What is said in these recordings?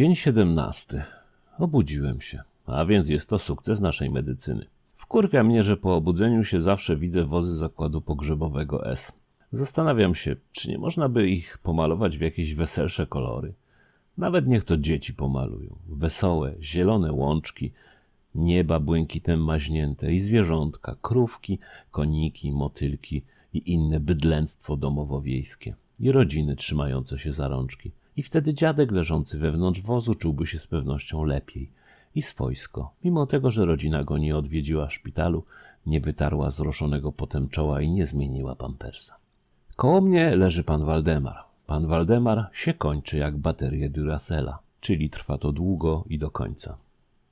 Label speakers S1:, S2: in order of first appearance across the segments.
S1: Dzień 17. Obudziłem się, a więc jest to sukces naszej medycyny. Wkurwia mnie, że po obudzeniu się zawsze widzę wozy zakładu pogrzebowego S. Zastanawiam się, czy nie można by ich pomalować w jakieś weselsze kolory. Nawet niech to dzieci pomalują. Wesołe, zielone łączki, nieba błękitem maźnięte i zwierzątka, krówki, koniki, motylki i inne bydlęctwo domowo-wiejskie i rodziny trzymające się za rączki. I wtedy dziadek leżący wewnątrz wozu czułby się z pewnością lepiej i swojsko, mimo tego, że rodzina go nie odwiedziła w szpitalu, nie wytarła zroszonego potem czoła i nie zmieniła pampersa. Koło mnie leży pan Waldemar. Pan Waldemar się kończy jak baterie Duracella, czyli trwa to długo i do końca.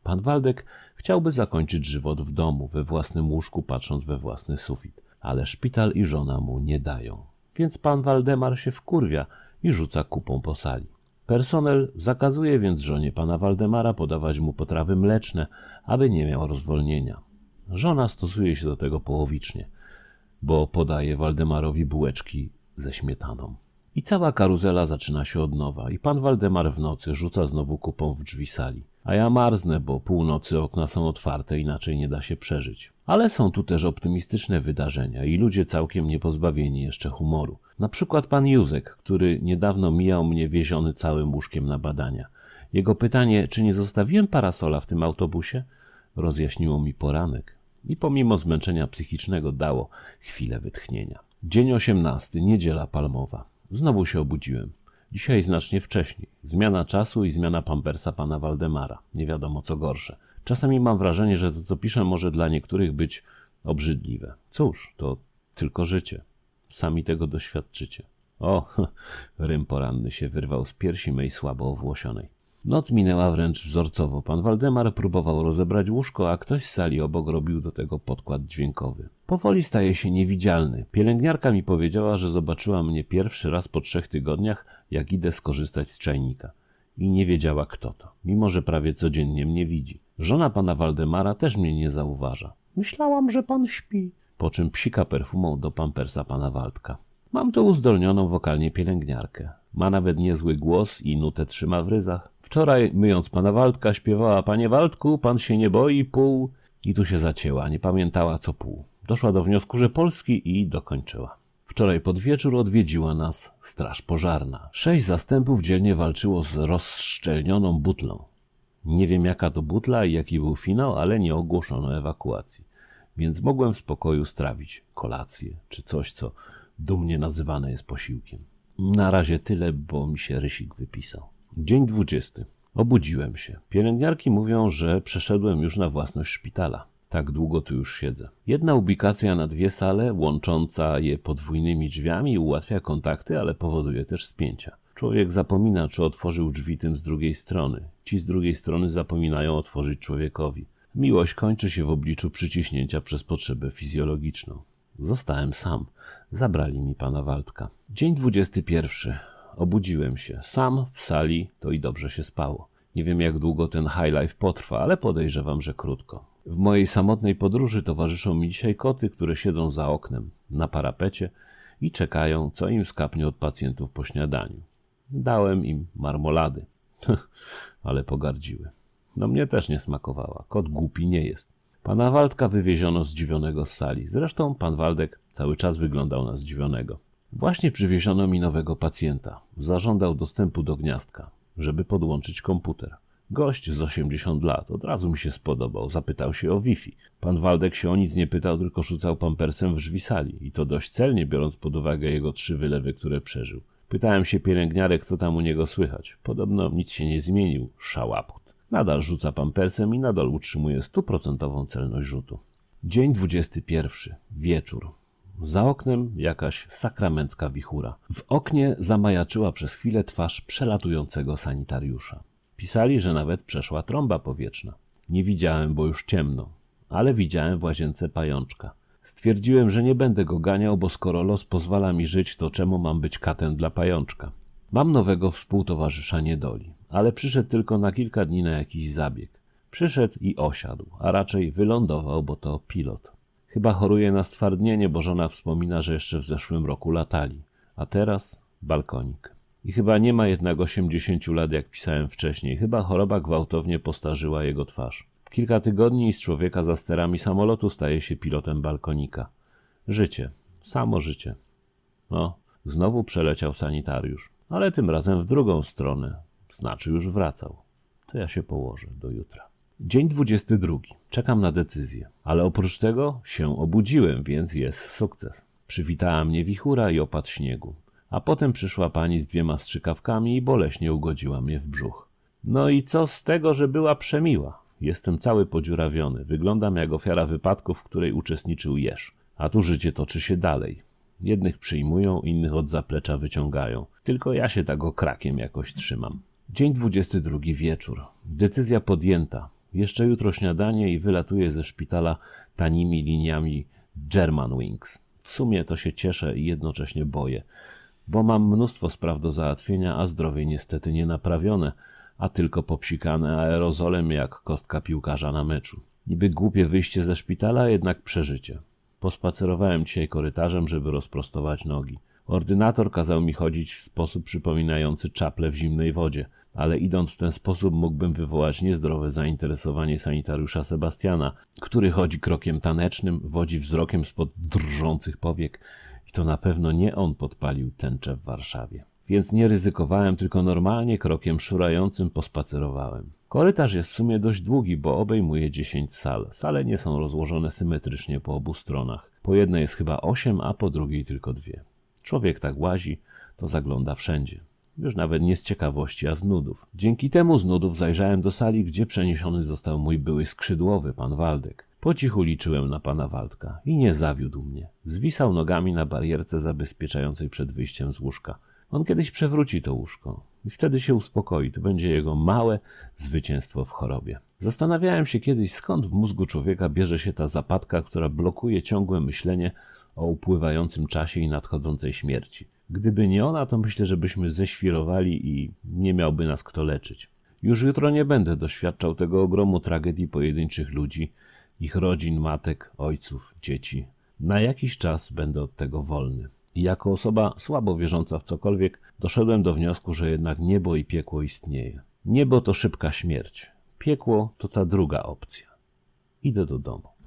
S1: Pan Waldek chciałby zakończyć żywot w domu, we własnym łóżku, patrząc we własny sufit, ale szpital i żona mu nie dają. Więc pan Waldemar się wkurwia, i rzuca kupą po sali. Personel zakazuje więc żonie pana Waldemara podawać mu potrawy mleczne, aby nie miał rozwolnienia. Żona stosuje się do tego połowicznie, bo podaje Waldemarowi bułeczki ze śmietaną. I cała karuzela zaczyna się od nowa. I pan Waldemar w nocy rzuca znowu kupą w drzwi sali. A ja marznę, bo północy okna są otwarte, inaczej nie da się przeżyć. Ale są tu też optymistyczne wydarzenia i ludzie całkiem niepozbawieni jeszcze humoru. Na przykład pan Józek, który niedawno mijał mnie wieziony całym łóżkiem na badania. Jego pytanie, czy nie zostawiłem parasola w tym autobusie, rozjaśniło mi poranek i pomimo zmęczenia psychicznego dało chwilę wytchnienia. Dzień 18, niedziela palmowa. Znowu się obudziłem. Dzisiaj znacznie wcześniej. Zmiana czasu i zmiana pampersa pana Waldemara. Nie wiadomo co gorsze. Czasami mam wrażenie, że to co piszę może dla niektórych być obrzydliwe. Cóż, to tylko życie. Sami tego doświadczycie. O, rym poranny się wyrwał z piersi mej słabo owłosionej. Noc minęła wręcz wzorcowo. Pan Waldemar próbował rozebrać łóżko, a ktoś z sali obok robił do tego podkład dźwiękowy. Powoli staje się niewidzialny. Pielęgniarka mi powiedziała, że zobaczyła mnie pierwszy raz po trzech tygodniach, jak idę skorzystać z czajnika. I nie wiedziała kto to, mimo że prawie codziennie mnie widzi. Żona pana Waldemara też mnie nie zauważa. Myślałam, że pan śpi. Po czym psika perfumą do pampersa pana Waldka. Mam tu uzdolnioną wokalnie pielęgniarkę. Ma nawet niezły głos i nutę trzyma w ryzach. Wczoraj, myjąc pana Waldka, śpiewała Panie Waldku, pan się nie boi, pół... I tu się zacięła, nie pamiętała co pół. Doszła do wniosku, że Polski i dokończyła. Wczoraj pod wieczór odwiedziła nas Straż Pożarna. Sześć zastępów dzielnie walczyło z rozszczelnioną butlą. Nie wiem jaka to butla i jaki był finał, ale nie ogłoszono ewakuacji, więc mogłem w spokoju strawić kolację czy coś, co dumnie nazywane jest posiłkiem. Na razie tyle, bo mi się rysik wypisał. Dzień 20. Obudziłem się. Pielęgniarki mówią, że przeszedłem już na własność szpitala. Tak długo tu już siedzę. Jedna ubikacja na dwie sale, łącząca je podwójnymi drzwiami, ułatwia kontakty, ale powoduje też spięcia. Człowiek zapomina, czy otworzył drzwi tym z drugiej strony. Ci z drugiej strony zapominają otworzyć człowiekowi. Miłość kończy się w obliczu przyciśnięcia przez potrzebę fizjologiczną. Zostałem sam. Zabrali mi pana Waldka. Dzień 21. Obudziłem się. Sam w sali to i dobrze się spało. Nie wiem, jak długo ten high life potrwa, ale podejrzewam, że krótko. W mojej samotnej podróży towarzyszą mi dzisiaj koty, które siedzą za oknem, na parapecie i czekają, co im skapnie od pacjentów po śniadaniu. Dałem im marmolady, ale pogardziły. No mnie też nie smakowała, kot głupi nie jest. Pana Waldka wywieziono zdziwionego z sali. Zresztą pan Waldek cały czas wyglądał na zdziwionego. Właśnie przywieziono mi nowego pacjenta. Zażądał dostępu do gniazdka żeby podłączyć komputer. Gość z 80 lat od razu mi się spodobał, zapytał się o Wi-Fi. Pan Waldek się o nic nie pytał, tylko rzucał pampersem w drzwi sali i to dość celnie, biorąc pod uwagę jego trzy wylewy, które przeżył. Pytałem się pielęgniarek, co tam u niego słychać. Podobno nic się nie zmienił, szałaput. Nadal rzuca pampersem i nadal utrzymuje stuprocentową celność rzutu. Dzień 21. Wieczór. Za oknem jakaś sakramencka wichura. W oknie zamajaczyła przez chwilę twarz przelatującego sanitariusza. Pisali, że nawet przeszła trąba powietrzna. Nie widziałem, bo już ciemno, ale widziałem w łazience pajączka. Stwierdziłem, że nie będę go ganiał, bo skoro los pozwala mi żyć, to czemu mam być katem dla pajączka? Mam nowego współtowarzysza niedoli, ale przyszedł tylko na kilka dni na jakiś zabieg. Przyszedł i osiadł, a raczej wylądował, bo to pilot. Chyba choruje na stwardnienie, bo żona wspomina, że jeszcze w zeszłym roku latali. A teraz balkonik. I chyba nie ma jednak 80 lat, jak pisałem wcześniej. Chyba choroba gwałtownie postarzyła jego twarz. Kilka tygodni i z człowieka za sterami samolotu staje się pilotem balkonika. Życie. Samo życie. No, znowu przeleciał sanitariusz. Ale tym razem w drugą stronę. Znaczy już wracał. To ja się położę do jutra. Dzień 22. Czekam na decyzję, ale oprócz tego się obudziłem, więc jest sukces. Przywitała mnie wichura i opad śniegu, a potem przyszła pani z dwiema strzykawkami i boleśnie ugodziła mnie w brzuch. No i co z tego, że była przemiła? Jestem cały podziurawiony, wyglądam jak ofiara wypadku, w której uczestniczył jeż. A tu życie toczy się dalej. Jednych przyjmują, innych od zaplecza wyciągają. Tylko ja się tak okrakiem jakoś trzymam. Dzień 22 wieczór. Decyzja podjęta. Jeszcze jutro śniadanie i wylatuje ze szpitala tanimi liniami Germanwings. W sumie to się cieszę i jednocześnie boję, bo mam mnóstwo spraw do załatwienia, a zdrowie niestety nie naprawione, a tylko popsikane aerozolem jak kostka piłkarza na meczu. Niby głupie wyjście ze szpitala, jednak przeżycie. Pospacerowałem dzisiaj korytarzem, żeby rozprostować nogi. Ordynator kazał mi chodzić w sposób przypominający czaple w zimnej wodzie – ale idąc w ten sposób mógłbym wywołać niezdrowe zainteresowanie sanitariusza Sebastiana, który chodzi krokiem tanecznym, wodzi wzrokiem spod drżących powiek i to na pewno nie on podpalił tęczę w Warszawie. Więc nie ryzykowałem, tylko normalnie krokiem szurającym pospacerowałem. Korytarz jest w sumie dość długi, bo obejmuje 10 sal. Sale nie są rozłożone symetrycznie po obu stronach. Po jednej jest chyba 8, a po drugiej tylko dwie. Człowiek tak łazi, to zagląda wszędzie. Już nawet nie z ciekawości, a z nudów. Dzięki temu z nudów zajrzałem do sali, gdzie przeniesiony został mój były skrzydłowy, pan Waldek. Po cichu liczyłem na pana Waldka i nie zawiódł mnie. Zwisał nogami na barierce zabezpieczającej przed wyjściem z łóżka. On kiedyś przewróci to łóżko i wtedy się uspokoi. To będzie jego małe zwycięstwo w chorobie. Zastanawiałem się kiedyś, skąd w mózgu człowieka bierze się ta zapadka, która blokuje ciągłe myślenie o upływającym czasie i nadchodzącej śmierci. Gdyby nie ona, to myślę, że byśmy ześwirowali i nie miałby nas kto leczyć. Już jutro nie będę doświadczał tego ogromu tragedii pojedynczych ludzi, ich rodzin, matek, ojców, dzieci. Na jakiś czas będę od tego wolny. I jako osoba słabo wierząca w cokolwiek, doszedłem do wniosku, że jednak niebo i piekło istnieje. Niebo to szybka śmierć. Piekło to ta druga opcja. Idę do domu.